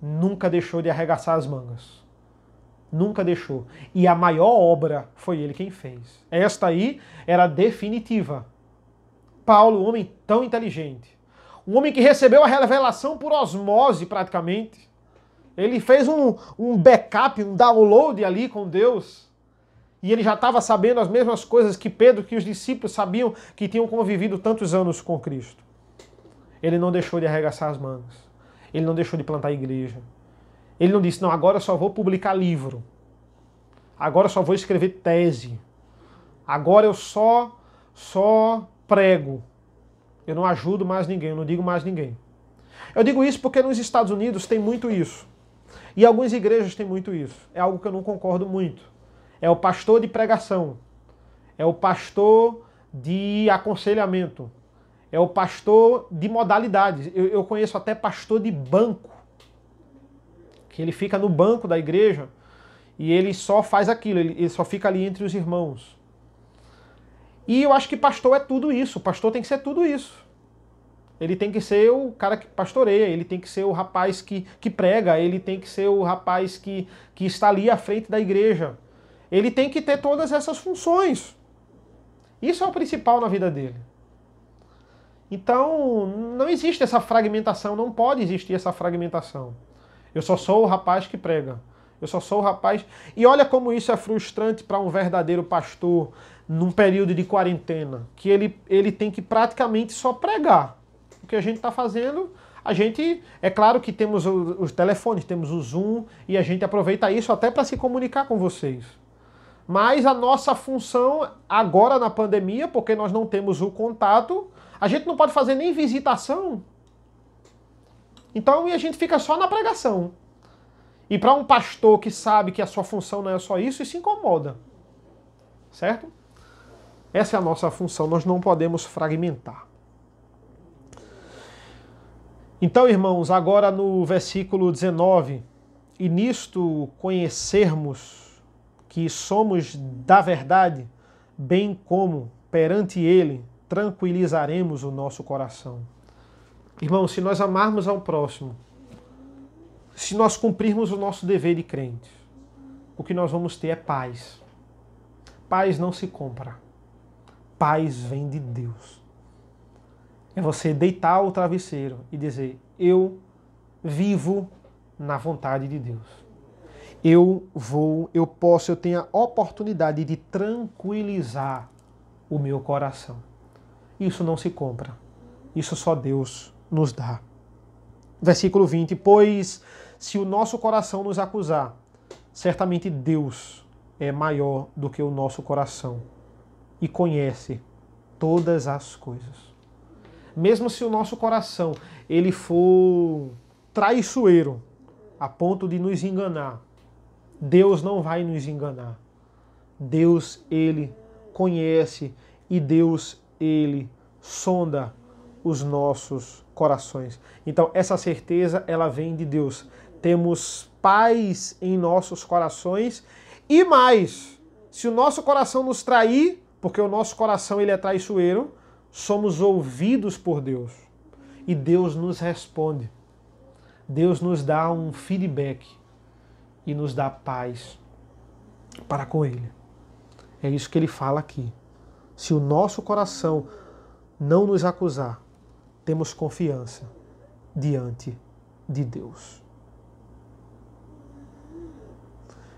Speaker 1: nunca deixou de arregaçar as mangas. Nunca deixou. E a maior obra foi ele quem fez. Esta aí era definitiva. Paulo, um homem tão inteligente, um homem que recebeu a revelação por osmose praticamente, ele fez um, um backup, um download ali com Deus. E ele já estava sabendo as mesmas coisas que Pedro, que os discípulos sabiam que tinham convivido tantos anos com Cristo. Ele não deixou de arregaçar as mangas. Ele não deixou de plantar igreja. Ele não disse, não, agora eu só vou publicar livro. Agora eu só vou escrever tese. Agora eu só, só prego. Eu não ajudo mais ninguém, eu não digo mais ninguém. Eu digo isso porque nos Estados Unidos tem muito isso. E algumas igrejas têm muito isso. É algo que eu não concordo muito. É o pastor de pregação. É o pastor de aconselhamento. É o pastor de modalidades. Eu, eu conheço até pastor de banco. Que ele fica no banco da igreja e ele só faz aquilo, ele, ele só fica ali entre os irmãos. E eu acho que pastor é tudo isso. Pastor tem que ser tudo isso. Ele tem que ser o cara que pastoreia, ele tem que ser o rapaz que, que prega, ele tem que ser o rapaz que, que está ali à frente da igreja. Ele tem que ter todas essas funções. Isso é o principal na vida dele. Então, não existe essa fragmentação, não pode existir essa fragmentação. Eu só sou o rapaz que prega. Eu só sou o rapaz. E olha como isso é frustrante para um verdadeiro pastor num período de quarentena, que ele, ele tem que praticamente só pregar. O que a gente está fazendo, a gente, é claro que temos os telefones, temos o Zoom e a gente aproveita isso até para se comunicar com vocês. Mas a nossa função agora na pandemia, porque nós não temos o contato, a gente não pode fazer nem visitação. Então, e a gente fica só na pregação. E para um pastor que sabe que a sua função não é só isso, isso incomoda. Certo? Essa é a nossa função, nós não podemos fragmentar. Então, irmãos, agora no versículo 19, e nisto conhecermos que somos da verdade, bem como perante Ele tranquilizaremos o nosso coração. Irmãos, se nós amarmos ao próximo, se nós cumprirmos o nosso dever de crente, o que nós vamos ter é paz. Paz não se compra, paz vem de Deus. É você deitar o travesseiro e dizer: Eu vivo na vontade de Deus. Eu vou, eu posso, eu tenho a oportunidade de tranquilizar o meu coração. Isso não se compra. Isso só Deus nos dá. Versículo 20: Pois se o nosso coração nos acusar, certamente Deus é maior do que o nosso coração e conhece todas as coisas mesmo se o nosso coração ele for traiçoeiro, a ponto de nos enganar, Deus não vai nos enganar. Deus ele conhece e Deus ele sonda os nossos corações. Então essa certeza ela vem de Deus. Temos paz em nossos corações e mais, se o nosso coração nos trair, porque o nosso coração ele é traiçoeiro, somos ouvidos por Deus e Deus nos responde. Deus nos dá um feedback e nos dá paz para com Ele. É isso que ele fala aqui. Se o nosso coração não nos acusar, temos confiança diante de Deus.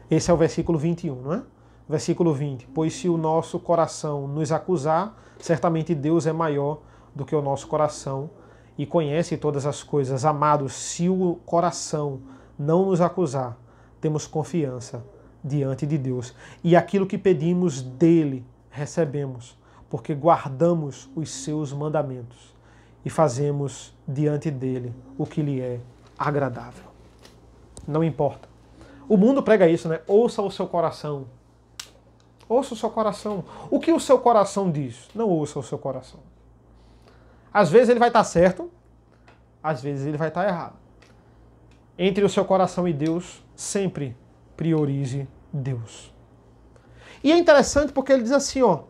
Speaker 1: Esse é o versículo 21, não é? Versículo 20: Pois se o nosso coração nos acusar, Certamente Deus é maior do que o nosso coração e conhece todas as coisas. Amados, se o coração não nos acusar, temos confiança diante de Deus. E aquilo que pedimos dele recebemos, porque guardamos os seus mandamentos e fazemos diante dele o que lhe é agradável. Não importa. O mundo prega isso, né? Ouça o seu coração, Ouça o seu coração. O que o seu coração diz? Não ouça o seu coração. Às vezes ele vai estar tá certo, às vezes ele vai estar tá errado. Entre o seu coração e Deus, sempre priorize Deus. E é interessante porque ele diz assim, ó: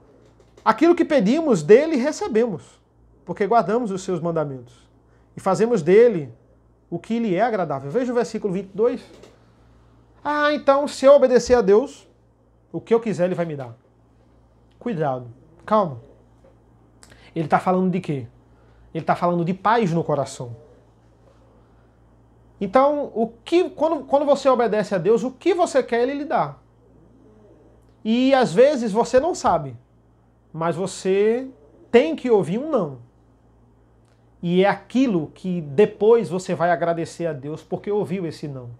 Speaker 1: Aquilo que pedimos dele recebemos, porque guardamos os seus mandamentos e fazemos dele o que lhe é agradável. Veja o versículo 22. Ah, então se eu obedecer a Deus, o que eu quiser, ele vai me dar. Cuidado. Calma. Ele está falando de quê? Ele está falando de paz no coração. Então, o que, quando, quando você obedece a Deus, o que você quer, Ele lhe dá. E às vezes você não sabe, mas você tem que ouvir um não. E é aquilo que depois você vai agradecer a Deus porque ouviu esse não.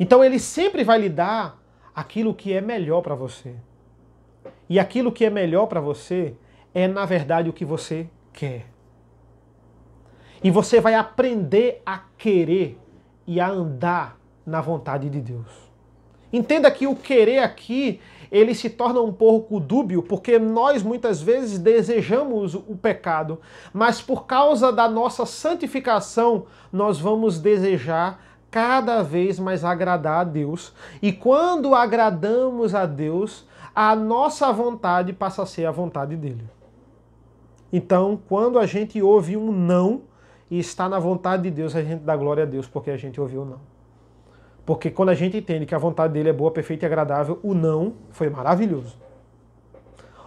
Speaker 1: Então, Ele sempre vai lhe dar aquilo que é melhor para você. E aquilo que é melhor para você é, na verdade, o que você quer. E você vai aprender a querer e a andar na vontade de Deus. Entenda que o querer aqui, ele se torna um pouco dúbio, porque nós muitas vezes desejamos o pecado, mas por causa da nossa santificação, nós vamos desejar cada vez mais agradar a Deus. E quando agradamos a Deus, a nossa vontade passa a ser a vontade dele. Então, quando a gente ouve um não e está na vontade de Deus, a gente dá glória a Deus porque a gente ouviu o não. Porque quando a gente entende que a vontade dele é boa, perfeita e agradável, o não foi maravilhoso.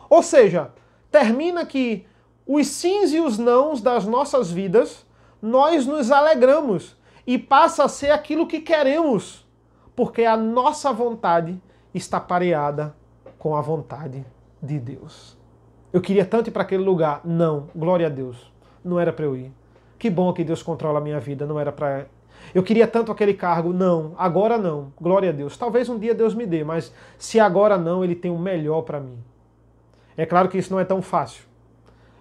Speaker 1: Ou seja, termina que os sims e os nãos das nossas vidas, nós nos alegramos e passa a ser aquilo que queremos, porque a nossa vontade está pareada com a vontade de Deus. Eu queria tanto ir para aquele lugar. Não, glória a Deus. Não era para eu ir. Que bom que Deus controla a minha vida, não era para eu queria tanto aquele cargo. Não, agora não. Glória a Deus. Talvez um dia Deus me dê, mas se agora não, ele tem o melhor para mim. É claro que isso não é tão fácil.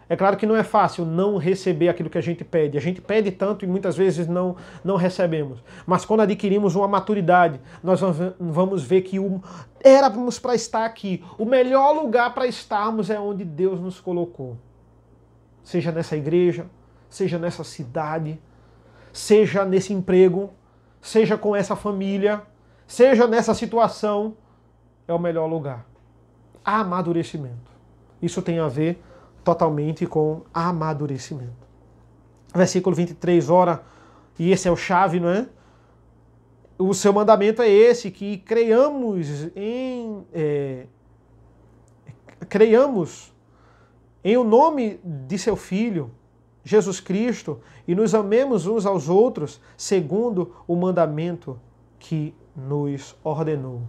Speaker 1: É claro que não é fácil não receber aquilo que a gente pede. A gente pede tanto e muitas vezes não, não recebemos. Mas quando adquirimos uma maturidade, nós vamos ver que o, éramos para estar aqui. O melhor lugar para estarmos é onde Deus nos colocou. Seja nessa igreja, seja nessa cidade, seja nesse emprego, seja com essa família, seja nessa situação, é o melhor lugar. Amadurecimento. Isso tem a ver totalmente com amadurecimento. Versículo 23, ora, e esse é o chave, não é? O seu mandamento é esse, que creiamos em. É, creiamos em o nome de seu Filho, Jesus Cristo, e nos amemos uns aos outros, segundo o mandamento que nos ordenou.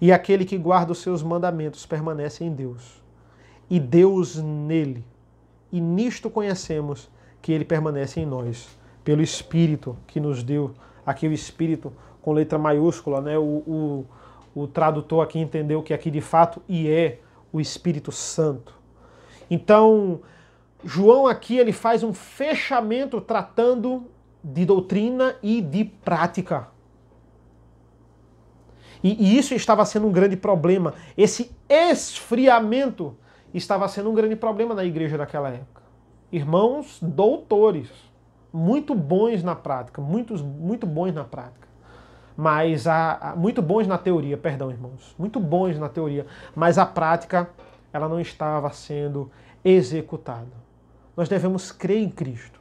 Speaker 1: E aquele que guarda os seus mandamentos permanece em Deus e Deus nele. E nisto conhecemos que ele permanece em nós, pelo Espírito que nos deu. Aqui o Espírito com letra maiúscula, né? O, o, o tradutor aqui entendeu que aqui de fato e é o Espírito Santo. Então, João aqui ele faz um fechamento tratando de doutrina e de prática. E, e, isso estava sendo um grande problema, esse esfriamento estava sendo um grande problema na igreja daquela época. Irmãos doutores, muito bons na prática, muitos, muito bons na prática. Mas a, a, muito bons na teoria, perdão, irmãos. Muito bons na teoria, mas a prática ela não estava sendo executada. Nós devemos crer em Cristo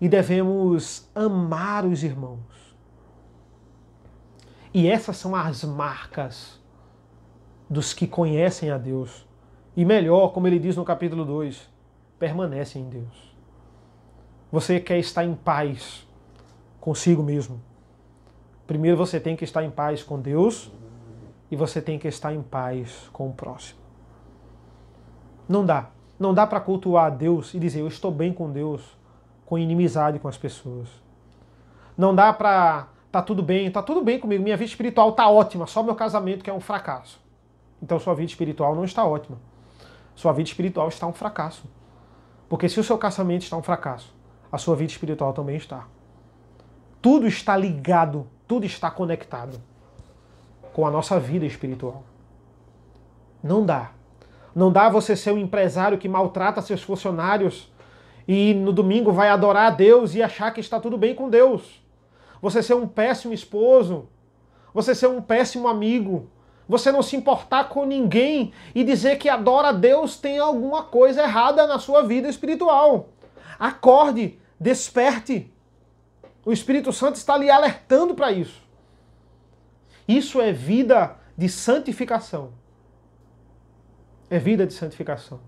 Speaker 1: e devemos amar os irmãos. E essas são as marcas dos que conhecem a Deus e melhor, como ele diz no capítulo 2, permanece em Deus. Você quer estar em paz consigo mesmo. Primeiro você tem que estar em paz com Deus e você tem que estar em paz com o próximo. Não dá. Não dá para cultuar a Deus e dizer eu estou bem com Deus, com inimizade com as pessoas. Não dá para tá tudo bem, tá tudo bem comigo, minha vida espiritual tá ótima, só meu casamento que é um fracasso. Então sua vida espiritual não está ótima sua vida espiritual está um fracasso. Porque se o seu casamento está um fracasso, a sua vida espiritual também está. Tudo está ligado, tudo está conectado com a nossa vida espiritual. Não dá. Não dá você ser um empresário que maltrata seus funcionários e no domingo vai adorar a Deus e achar que está tudo bem com Deus. Você ser um péssimo esposo, você ser um péssimo amigo, você não se importar com ninguém e dizer que adora a Deus tem alguma coisa errada na sua vida espiritual. Acorde, desperte. O Espírito Santo está lhe alertando para isso. Isso é vida de santificação. É vida de santificação.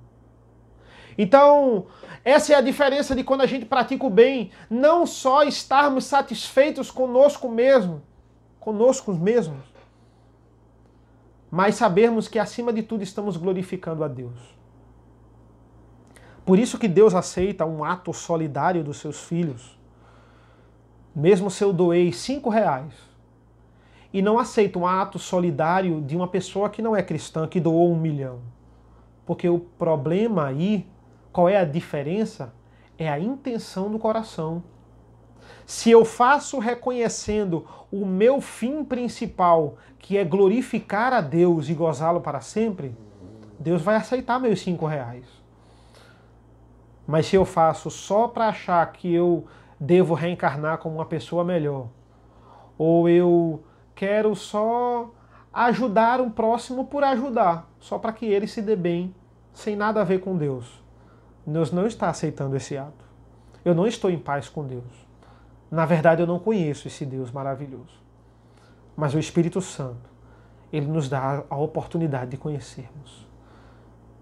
Speaker 1: Então, essa é a diferença de quando a gente pratica o bem, não só estarmos satisfeitos conosco mesmo, conosco mesmos, mas sabermos que acima de tudo estamos glorificando a Deus. Por isso que Deus aceita um ato solidário dos seus filhos, mesmo se eu doei cinco reais, e não aceita um ato solidário de uma pessoa que não é cristã, que doou um milhão. Porque o problema aí, qual é a diferença? É a intenção do coração se eu faço reconhecendo o meu fim principal, que é glorificar a Deus e gozá-lo para sempre, Deus vai aceitar meus cinco reais. Mas se eu faço só para achar que eu devo reencarnar como uma pessoa melhor, ou eu quero só ajudar um próximo por ajudar, só para que ele se dê bem, sem nada a ver com Deus. Deus não está aceitando esse ato. Eu não estou em paz com Deus. Na verdade, eu não conheço esse Deus maravilhoso. Mas o Espírito Santo, ele nos dá a oportunidade de conhecermos.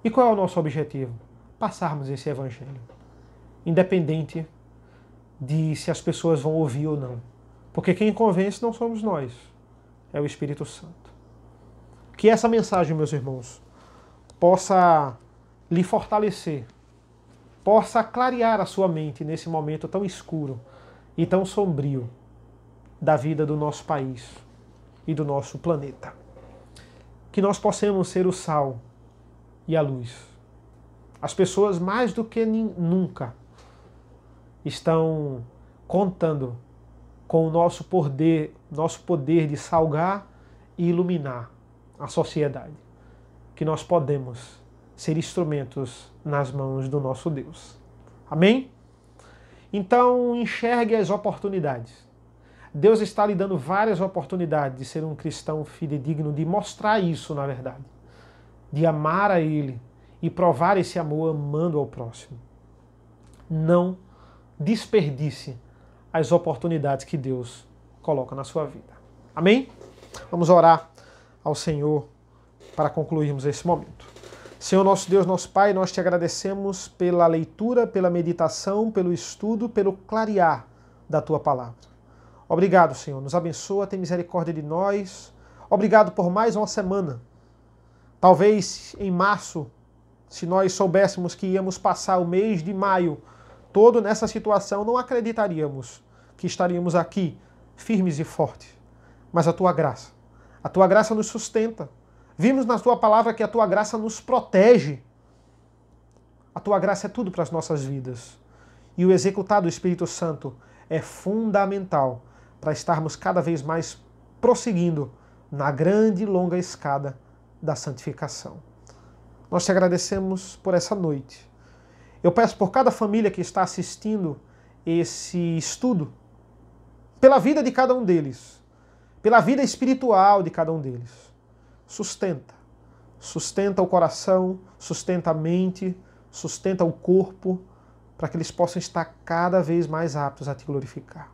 Speaker 1: E qual é o nosso objetivo? Passarmos esse evangelho, independente de se as pessoas vão ouvir ou não. Porque quem convence não somos nós, é o Espírito Santo. Que essa mensagem, meus irmãos, possa lhe fortalecer, possa clarear a sua mente nesse momento tão escuro e tão sombrio da vida do nosso país e do nosso planeta. Que nós possamos ser o sal e a luz. As pessoas, mais do que nunca, estão contando com o nosso poder, nosso poder de salgar e iluminar a sociedade. Que nós podemos ser instrumentos nas mãos do nosso Deus. Amém? Então, enxergue as oportunidades. Deus está lhe dando várias oportunidades de ser um cristão fidedigno, de mostrar isso, na verdade. De amar a Ele e provar esse amor amando ao próximo. Não desperdice as oportunidades que Deus coloca na sua vida. Amém? Vamos orar ao Senhor para concluirmos esse momento. Senhor nosso Deus, nosso Pai, nós te agradecemos pela leitura, pela meditação, pelo estudo, pelo clarear da tua palavra. Obrigado, Senhor. Nos abençoa, tem misericórdia de nós. Obrigado por mais uma semana. Talvez em março, se nós soubéssemos que íamos passar o mês de maio todo nessa situação, não acreditaríamos que estaríamos aqui firmes e fortes. Mas a tua graça, a tua graça nos sustenta. Vimos na tua palavra que a tua graça nos protege. A tua graça é tudo para as nossas vidas. E o executar do Espírito Santo é fundamental para estarmos cada vez mais prosseguindo na grande e longa escada da santificação. Nós te agradecemos por essa noite. Eu peço por cada família que está assistindo esse estudo, pela vida de cada um deles, pela vida espiritual de cada um deles sustenta. Sustenta o coração, sustenta a mente, sustenta o corpo, para que eles possam estar cada vez mais aptos a te glorificar.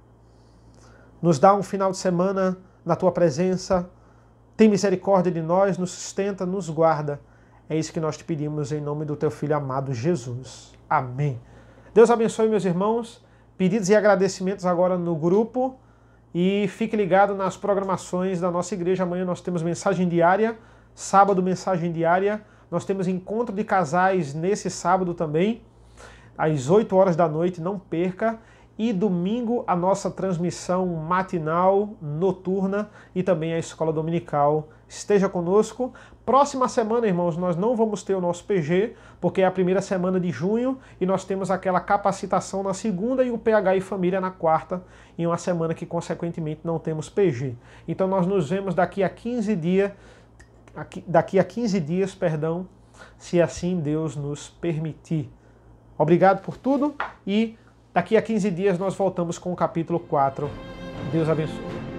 Speaker 1: Nos dá um final de semana na tua presença. Tem misericórdia de nós, nos sustenta, nos guarda. É isso que nós te pedimos em nome do teu filho amado Jesus. Amém. Deus abençoe, meus irmãos. Pedidos e agradecimentos agora no grupo. E fique ligado nas programações da nossa igreja. Amanhã nós temos mensagem diária, sábado, mensagem diária. Nós temos encontro de casais nesse sábado também, às 8 horas da noite, não perca. E domingo, a nossa transmissão matinal, noturna e também a escola dominical. Esteja conosco. Próxima semana, irmãos, nós não vamos ter o nosso PG, porque é a primeira semana de junho e nós temos aquela capacitação na segunda e o PH e família na quarta, em uma semana que, consequentemente, não temos PG. Então, nós nos vemos daqui a 15 dias, daqui a 15 dias, perdão, se assim Deus nos permitir. Obrigado por tudo e daqui a 15 dias nós voltamos com o capítulo 4. Deus abençoe.